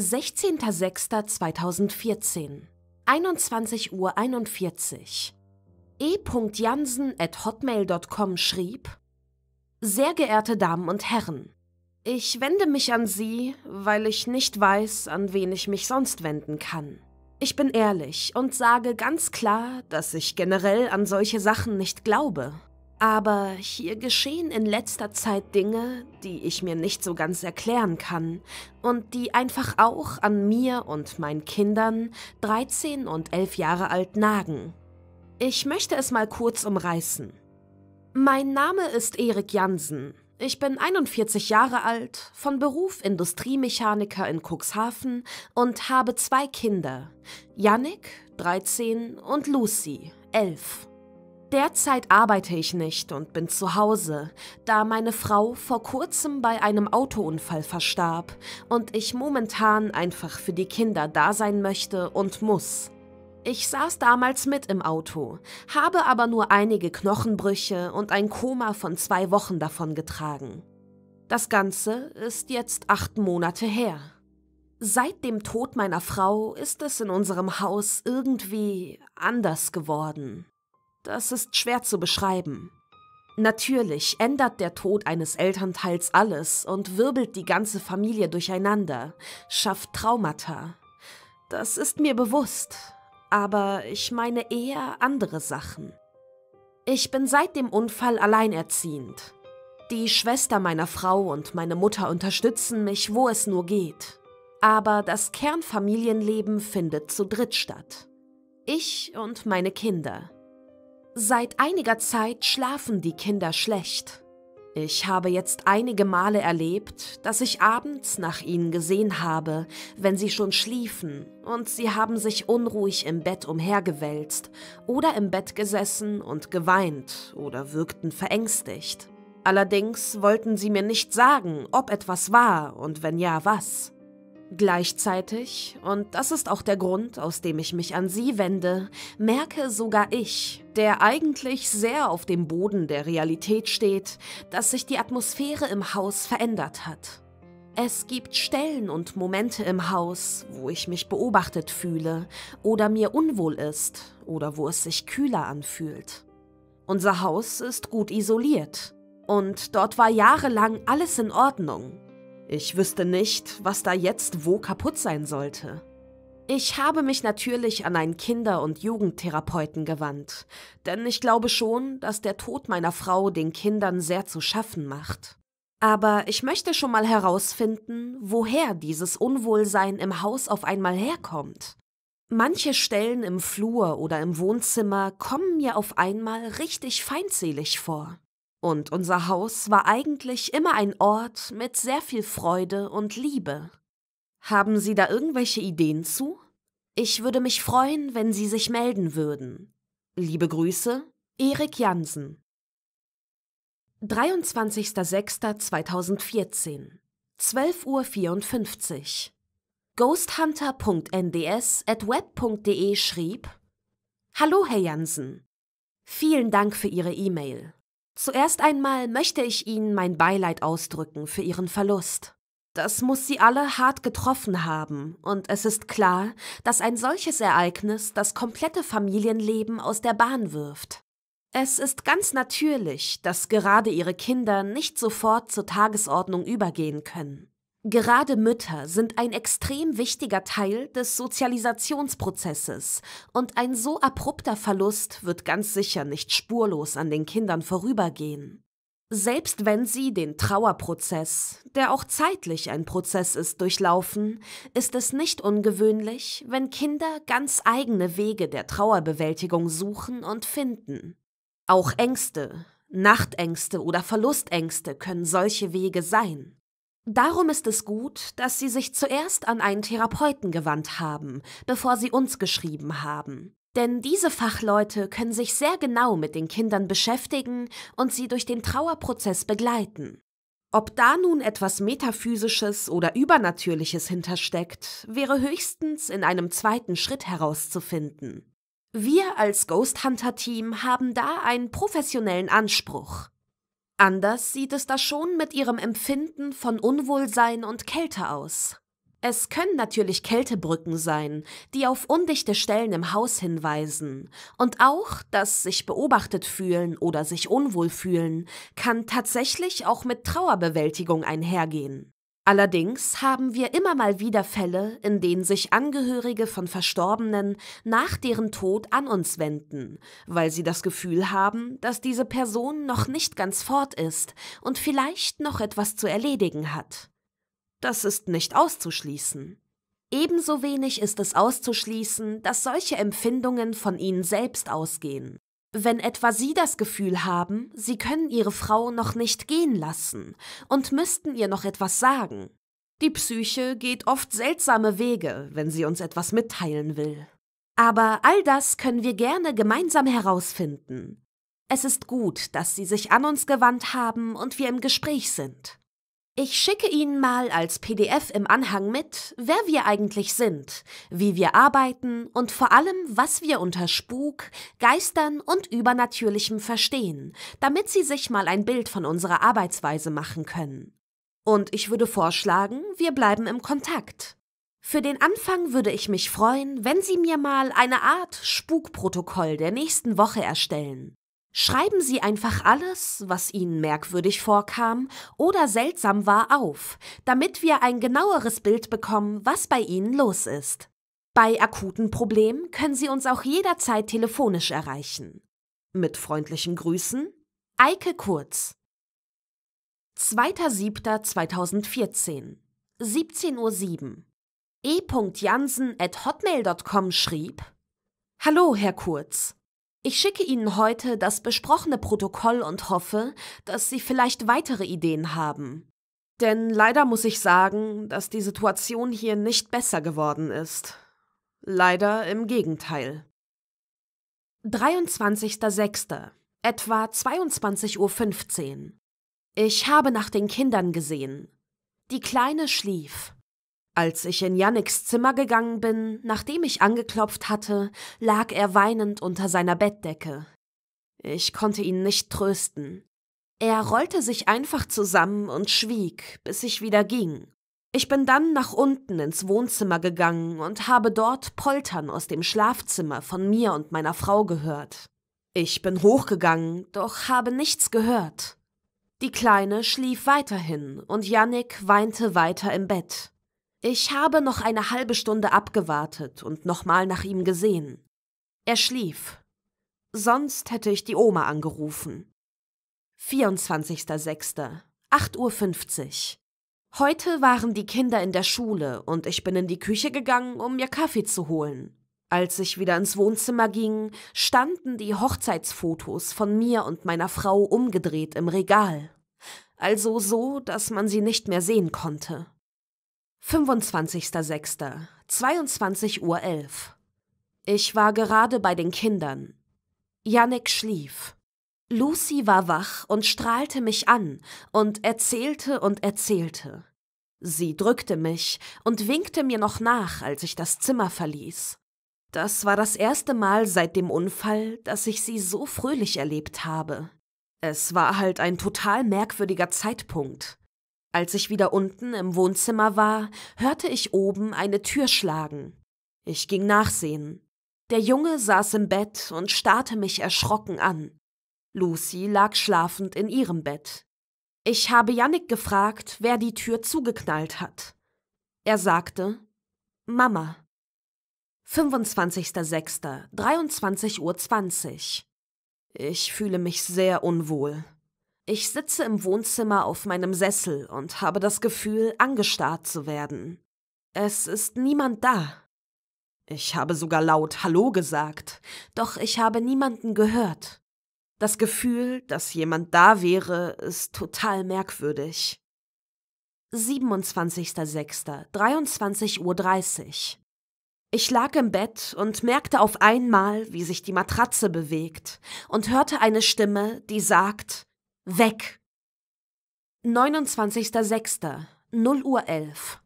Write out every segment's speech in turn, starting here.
16.06.2014, 21.41 Uhr. e.jansen.hotmail.com e. schrieb: Sehr geehrte Damen und Herren, ich wende mich an Sie, weil ich nicht weiß, an wen ich mich sonst wenden kann. Ich bin ehrlich und sage ganz klar, dass ich generell an solche Sachen nicht glaube. Aber hier geschehen in letzter Zeit Dinge, die ich mir nicht so ganz erklären kann und die einfach auch an mir und meinen Kindern, 13 und 11 Jahre alt, nagen. Ich möchte es mal kurz umreißen. Mein Name ist Erik Jansen. Ich bin 41 Jahre alt, von Beruf Industriemechaniker in Cuxhaven und habe zwei Kinder, Yannick, 13 und Lucy, 11. Derzeit arbeite ich nicht und bin zu Hause, da meine Frau vor kurzem bei einem Autounfall verstarb und ich momentan einfach für die Kinder da sein möchte und muss. Ich saß damals mit im Auto, habe aber nur einige Knochenbrüche und ein Koma von zwei Wochen davon getragen. Das Ganze ist jetzt acht Monate her. Seit dem Tod meiner Frau ist es in unserem Haus irgendwie anders geworden. Das ist schwer zu beschreiben. Natürlich ändert der Tod eines Elternteils alles und wirbelt die ganze Familie durcheinander, schafft Traumata. Das ist mir bewusst, aber ich meine eher andere Sachen. Ich bin seit dem Unfall alleinerziehend. Die Schwester meiner Frau und meine Mutter unterstützen mich, wo es nur geht. Aber das Kernfamilienleben findet zu dritt statt. Ich und meine Kinder. Seit einiger Zeit schlafen die Kinder schlecht. Ich habe jetzt einige Male erlebt, dass ich abends nach ihnen gesehen habe, wenn sie schon schliefen, und sie haben sich unruhig im Bett umhergewälzt oder im Bett gesessen und geweint oder wirkten verängstigt. Allerdings wollten sie mir nicht sagen, ob etwas war und wenn ja, was. Gleichzeitig, und das ist auch der Grund, aus dem ich mich an Sie wende, merke sogar ich, der eigentlich sehr auf dem Boden der Realität steht, dass sich die Atmosphäre im Haus verändert hat. Es gibt Stellen und Momente im Haus, wo ich mich beobachtet fühle oder mir unwohl ist oder wo es sich kühler anfühlt. Unser Haus ist gut isoliert und dort war jahrelang alles in Ordnung, ich wüsste nicht, was da jetzt wo kaputt sein sollte. Ich habe mich natürlich an einen Kinder- und Jugendtherapeuten gewandt, denn ich glaube schon, dass der Tod meiner Frau den Kindern sehr zu schaffen macht. Aber ich möchte schon mal herausfinden, woher dieses Unwohlsein im Haus auf einmal herkommt. Manche Stellen im Flur oder im Wohnzimmer kommen mir auf einmal richtig feindselig vor. Und unser Haus war eigentlich immer ein Ort mit sehr viel Freude und Liebe. Haben Sie da irgendwelche Ideen zu? Ich würde mich freuen, wenn Sie sich melden würden. Liebe Grüße, Erik Jansen. 23.06.2014, 12.54 Uhr. Ghosthunter.nds.web.de schrieb: Hallo, Herr Jansen. Vielen Dank für Ihre E-Mail. Zuerst einmal möchte ich Ihnen mein Beileid ausdrücken für Ihren Verlust. Das muss Sie alle hart getroffen haben, und es ist klar, dass ein solches Ereignis das komplette Familienleben aus der Bahn wirft. Es ist ganz natürlich, dass gerade Ihre Kinder nicht sofort zur Tagesordnung übergehen können. Gerade Mütter sind ein extrem wichtiger Teil des Sozialisationsprozesses und ein so abrupter Verlust wird ganz sicher nicht spurlos an den Kindern vorübergehen. Selbst wenn sie den Trauerprozess, der auch zeitlich ein Prozess ist, durchlaufen, ist es nicht ungewöhnlich, wenn Kinder ganz eigene Wege der Trauerbewältigung suchen und finden. Auch Ängste, Nachtängste oder Verlustängste können solche Wege sein. Darum ist es gut, dass Sie sich zuerst an einen Therapeuten gewandt haben, bevor Sie uns geschrieben haben. Denn diese Fachleute können sich sehr genau mit den Kindern beschäftigen und sie durch den Trauerprozess begleiten. Ob da nun etwas Metaphysisches oder Übernatürliches hintersteckt, wäre höchstens in einem zweiten Schritt herauszufinden. Wir als Ghost Hunter Team haben da einen professionellen Anspruch. Anders sieht es da schon mit ihrem Empfinden von Unwohlsein und Kälte aus. Es können natürlich Kältebrücken sein, die auf undichte Stellen im Haus hinweisen. Und auch das sich beobachtet fühlen oder sich unwohl fühlen kann tatsächlich auch mit Trauerbewältigung einhergehen. Allerdings haben wir immer mal wieder Fälle, in denen sich Angehörige von Verstorbenen nach deren Tod an uns wenden, weil sie das Gefühl haben, dass diese Person noch nicht ganz fort ist und vielleicht noch etwas zu erledigen hat. Das ist nicht auszuschließen. Ebenso wenig ist es auszuschließen, dass solche Empfindungen von ihnen selbst ausgehen. Wenn etwa Sie das Gefühl haben, Sie können Ihre Frau noch nicht gehen lassen und müssten ihr noch etwas sagen. Die Psyche geht oft seltsame Wege, wenn sie uns etwas mitteilen will. Aber all das können wir gerne gemeinsam herausfinden. Es ist gut, dass Sie sich an uns gewandt haben und wir im Gespräch sind. Ich schicke Ihnen mal als PDF im Anhang mit, wer wir eigentlich sind, wie wir arbeiten und vor allem, was wir unter Spuk, Geistern und Übernatürlichem verstehen, damit Sie sich mal ein Bild von unserer Arbeitsweise machen können. Und ich würde vorschlagen, wir bleiben im Kontakt. Für den Anfang würde ich mich freuen, wenn Sie mir mal eine Art Spukprotokoll der nächsten Woche erstellen. Schreiben Sie einfach alles, was Ihnen merkwürdig vorkam oder seltsam war, auf, damit wir ein genaueres Bild bekommen, was bei Ihnen los ist. Bei akuten Problemen können Sie uns auch jederzeit telefonisch erreichen. Mit freundlichen Grüßen, Eike Kurz. 2.7.2014, 17.07 Uhr. E. at hotmail.com schrieb: Hallo, Herr Kurz. Ich schicke Ihnen heute das besprochene Protokoll und hoffe, dass Sie vielleicht weitere Ideen haben. Denn leider muss ich sagen, dass die Situation hier nicht besser geworden ist. Leider im Gegenteil. 23.06. Etwa 22.15 Uhr. Ich habe nach den Kindern gesehen. Die Kleine schlief. Als ich in Yannicks Zimmer gegangen bin, nachdem ich angeklopft hatte, lag er weinend unter seiner Bettdecke. Ich konnte ihn nicht trösten. Er rollte sich einfach zusammen und schwieg, bis ich wieder ging. Ich bin dann nach unten ins Wohnzimmer gegangen und habe dort Poltern aus dem Schlafzimmer von mir und meiner Frau gehört. Ich bin hochgegangen, doch habe nichts gehört. Die Kleine schlief weiterhin und Yannick weinte weiter im Bett. Ich habe noch eine halbe Stunde abgewartet und nochmal nach ihm gesehen. Er schlief. Sonst hätte ich die Oma angerufen. 24.06. 8.50 Uhr. Heute waren die Kinder in der Schule und ich bin in die Küche gegangen, um mir Kaffee zu holen. Als ich wieder ins Wohnzimmer ging, standen die Hochzeitsfotos von mir und meiner Frau umgedreht im Regal. Also so, dass man sie nicht mehr sehen konnte. 25.06. 22.11 Uhr. Ich war gerade bei den Kindern. Janik schlief. Lucy war wach und strahlte mich an und erzählte und erzählte. Sie drückte mich und winkte mir noch nach, als ich das Zimmer verließ. Das war das erste Mal seit dem Unfall, dass ich sie so fröhlich erlebt habe. Es war halt ein total merkwürdiger Zeitpunkt. Als ich wieder unten im Wohnzimmer war, hörte ich oben eine Tür schlagen. Ich ging nachsehen. Der Junge saß im Bett und starrte mich erschrocken an. Lucy lag schlafend in ihrem Bett. Ich habe Yannick gefragt, wer die Tür zugeknallt hat. Er sagte, Mama. 25.06.23.20 Uhr. Ich fühle mich sehr unwohl. Ich sitze im Wohnzimmer auf meinem Sessel und habe das Gefühl, angestarrt zu werden. Es ist niemand da. Ich habe sogar laut Hallo gesagt, doch ich habe niemanden gehört. Das Gefühl, dass jemand da wäre, ist total merkwürdig. 27.06.23.30 Uhr. Ich lag im Bett und merkte auf einmal, wie sich die Matratze bewegt und hörte eine Stimme, die sagt, Weg. 29.06. Uhr 11.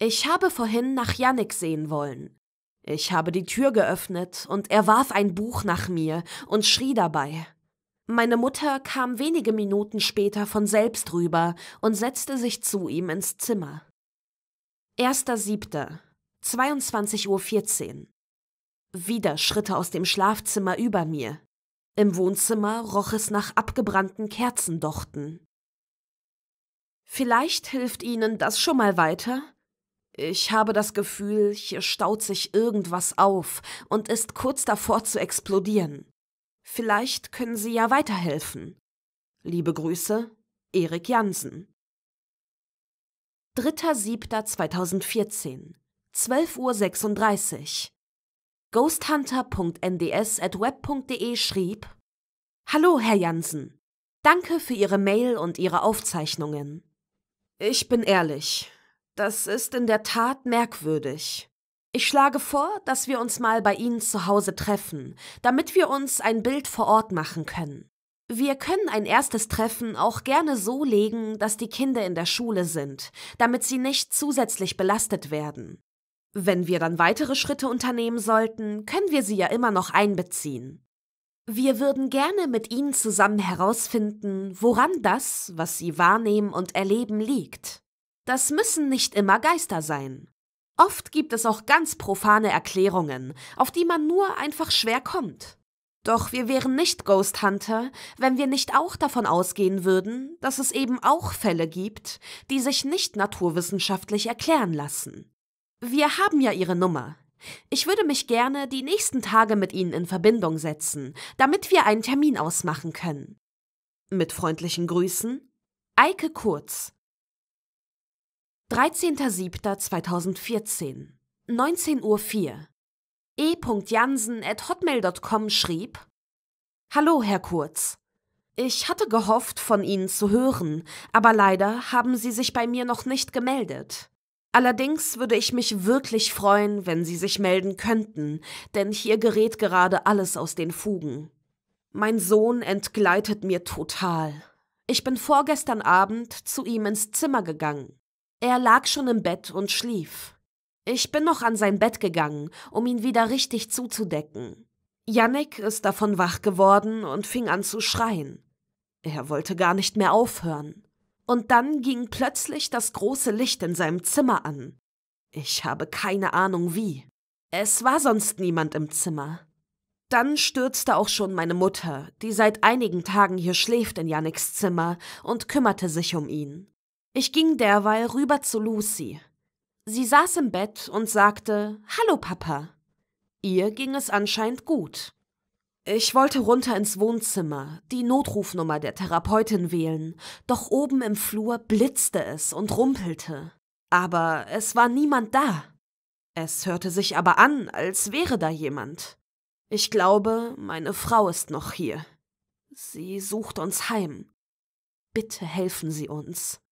Ich habe vorhin nach Yannick sehen wollen. Ich habe die Tür geöffnet und er warf ein Buch nach mir und schrie dabei. Meine Mutter kam wenige Minuten später von selbst rüber und setzte sich zu ihm ins Zimmer. 1.7. 22.14 Uhr. Wieder Schritte aus dem Schlafzimmer über mir. Im Wohnzimmer roch es nach abgebrannten Kerzendochten. Vielleicht hilft Ihnen das schon mal weiter? Ich habe das Gefühl, hier staut sich irgendwas auf und ist kurz davor zu explodieren. Vielleicht können Sie ja weiterhelfen. Liebe Grüße, Erik Jansen. 3.7.2014, 12.36 Uhr ghosthunter.nds.web.de schrieb: Hallo, Herr Jansen. Danke für Ihre Mail und Ihre Aufzeichnungen. Ich bin ehrlich, das ist in der Tat merkwürdig. Ich schlage vor, dass wir uns mal bei Ihnen zu Hause treffen, damit wir uns ein Bild vor Ort machen können. Wir können ein erstes Treffen auch gerne so legen, dass die Kinder in der Schule sind, damit sie nicht zusätzlich belastet werden. Wenn wir dann weitere Schritte unternehmen sollten, können wir sie ja immer noch einbeziehen. Wir würden gerne mit Ihnen zusammen herausfinden, woran das, was Sie wahrnehmen und erleben, liegt. Das müssen nicht immer Geister sein. Oft gibt es auch ganz profane Erklärungen, auf die man nur einfach schwer kommt. Doch wir wären nicht Ghost Hunter, wenn wir nicht auch davon ausgehen würden, dass es eben auch Fälle gibt, die sich nicht naturwissenschaftlich erklären lassen. Wir haben ja Ihre Nummer. Ich würde mich gerne die nächsten Tage mit Ihnen in Verbindung setzen, damit wir einen Termin ausmachen können. Mit freundlichen Grüßen, Eike Kurz. 13.07.2014, 19.04 Uhr. e.jansen.hotmail.com e schrieb: Hallo, Herr Kurz. Ich hatte gehofft, von Ihnen zu hören, aber leider haben Sie sich bei mir noch nicht gemeldet. Allerdings würde ich mich wirklich freuen, wenn Sie sich melden könnten, denn hier gerät gerade alles aus den Fugen. Mein Sohn entgleitet mir total. Ich bin vorgestern Abend zu ihm ins Zimmer gegangen. Er lag schon im Bett und schlief. Ich bin noch an sein Bett gegangen, um ihn wieder richtig zuzudecken. Yannick ist davon wach geworden und fing an zu schreien. Er wollte gar nicht mehr aufhören. Und dann ging plötzlich das große Licht in seinem Zimmer an. Ich habe keine Ahnung wie. Es war sonst niemand im Zimmer. Dann stürzte auch schon meine Mutter, die seit einigen Tagen hier schläft in Janiks Zimmer, und kümmerte sich um ihn. Ich ging derweil rüber zu Lucy. Sie saß im Bett und sagte Hallo Papa. Ihr ging es anscheinend gut. Ich wollte runter ins Wohnzimmer, die Notrufnummer der Therapeutin wählen, doch oben im Flur blitzte es und rumpelte. Aber es war niemand da. Es hörte sich aber an, als wäre da jemand. Ich glaube, meine Frau ist noch hier. Sie sucht uns heim. Bitte helfen Sie uns.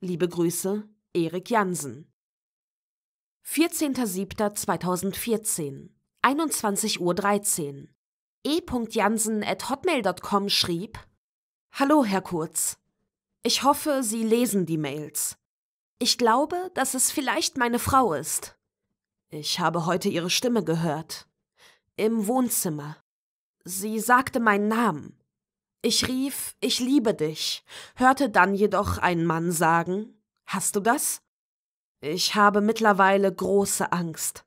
Liebe Grüße, Erik Jansen. 14.07.2014, 21.13 Uhr e.jansen.hotmail.com schrieb: Hallo, Herr Kurz. Ich hoffe, Sie lesen die Mails. Ich glaube, dass es vielleicht meine Frau ist. Ich habe heute ihre Stimme gehört. Im Wohnzimmer. Sie sagte meinen Namen. Ich rief, ich liebe dich, hörte dann jedoch einen Mann sagen, hast du das? Ich habe mittlerweile große Angst.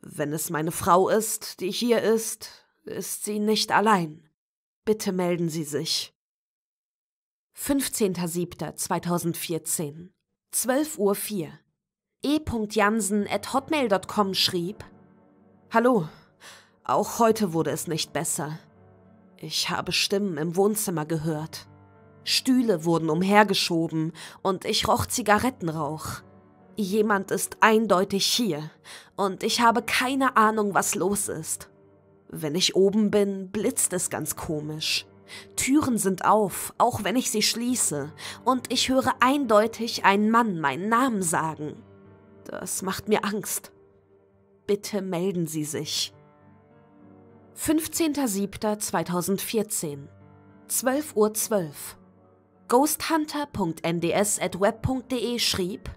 Wenn es meine Frau ist, die hier ist, ist sie nicht allein. Bitte melden Sie sich. 15.07.2014, 12.04 Uhr. E. Jansen at hotmail.com schrieb: Hallo, auch heute wurde es nicht besser. Ich habe Stimmen im Wohnzimmer gehört. Stühle wurden umhergeschoben und ich roch Zigarettenrauch. Jemand ist eindeutig hier und ich habe keine Ahnung, was los ist. Wenn ich oben bin, blitzt es ganz komisch. Türen sind auf, auch wenn ich sie schließe, und ich höre eindeutig einen Mann meinen Namen sagen. Das macht mir Angst. Bitte melden Sie sich. 15.07.2014 12.12 Uhr ghosthunter.nds.web.de schrieb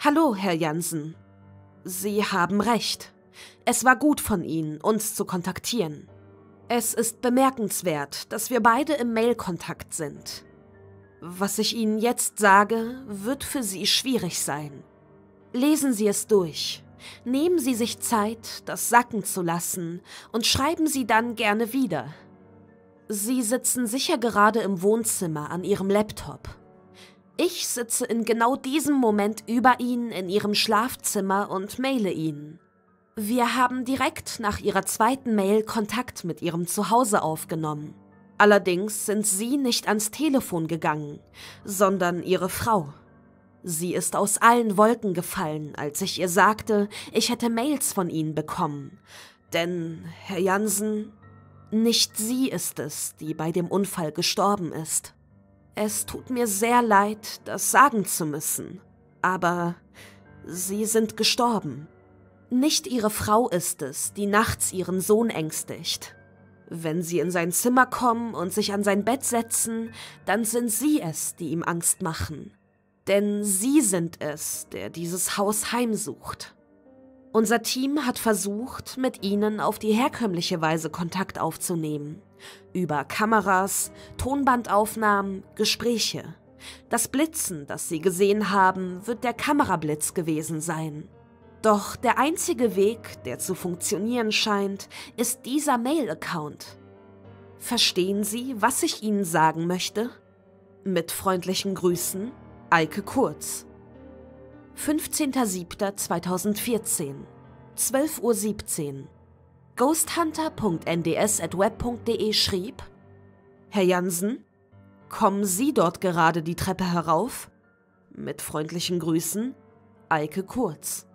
Hallo, Herr Jansen. Sie haben recht. Es war gut von Ihnen, uns zu kontaktieren. Es ist bemerkenswert, dass wir beide im Mailkontakt sind. Was ich Ihnen jetzt sage, wird für Sie schwierig sein. Lesen Sie es durch. Nehmen Sie sich Zeit, das sacken zu lassen und schreiben Sie dann gerne wieder. Sie sitzen sicher gerade im Wohnzimmer an Ihrem Laptop. Ich sitze in genau diesem Moment über Ihnen in Ihrem Schlafzimmer und maile Ihnen. Wir haben direkt nach ihrer zweiten Mail Kontakt mit ihrem Zuhause aufgenommen. Allerdings sind sie nicht ans Telefon gegangen, sondern ihre Frau. Sie ist aus allen Wolken gefallen, als ich ihr sagte, ich hätte Mails von ihnen bekommen. Denn, Herr Jansen, nicht sie ist es, die bei dem Unfall gestorben ist. Es tut mir sehr leid, das sagen zu müssen, aber sie sind gestorben. Nicht ihre Frau ist es, die nachts ihren Sohn ängstigt. Wenn sie in sein Zimmer kommen und sich an sein Bett setzen, dann sind sie es, die ihm Angst machen. Denn sie sind es, der dieses Haus heimsucht. Unser Team hat versucht, mit ihnen auf die herkömmliche Weise Kontakt aufzunehmen. Über Kameras, Tonbandaufnahmen, Gespräche. Das Blitzen, das sie gesehen haben, wird der Kamerablitz gewesen sein. Doch der einzige Weg, der zu funktionieren scheint, ist dieser Mail-Account. Verstehen Sie, was ich Ihnen sagen möchte? Mit freundlichen Grüßen, Eike Kurz. 15.07.2014, 12.17 Uhr. Ghosthunter.nds.web.de schrieb: Herr Jansen, kommen Sie dort gerade die Treppe herauf? Mit freundlichen Grüßen, Eike Kurz.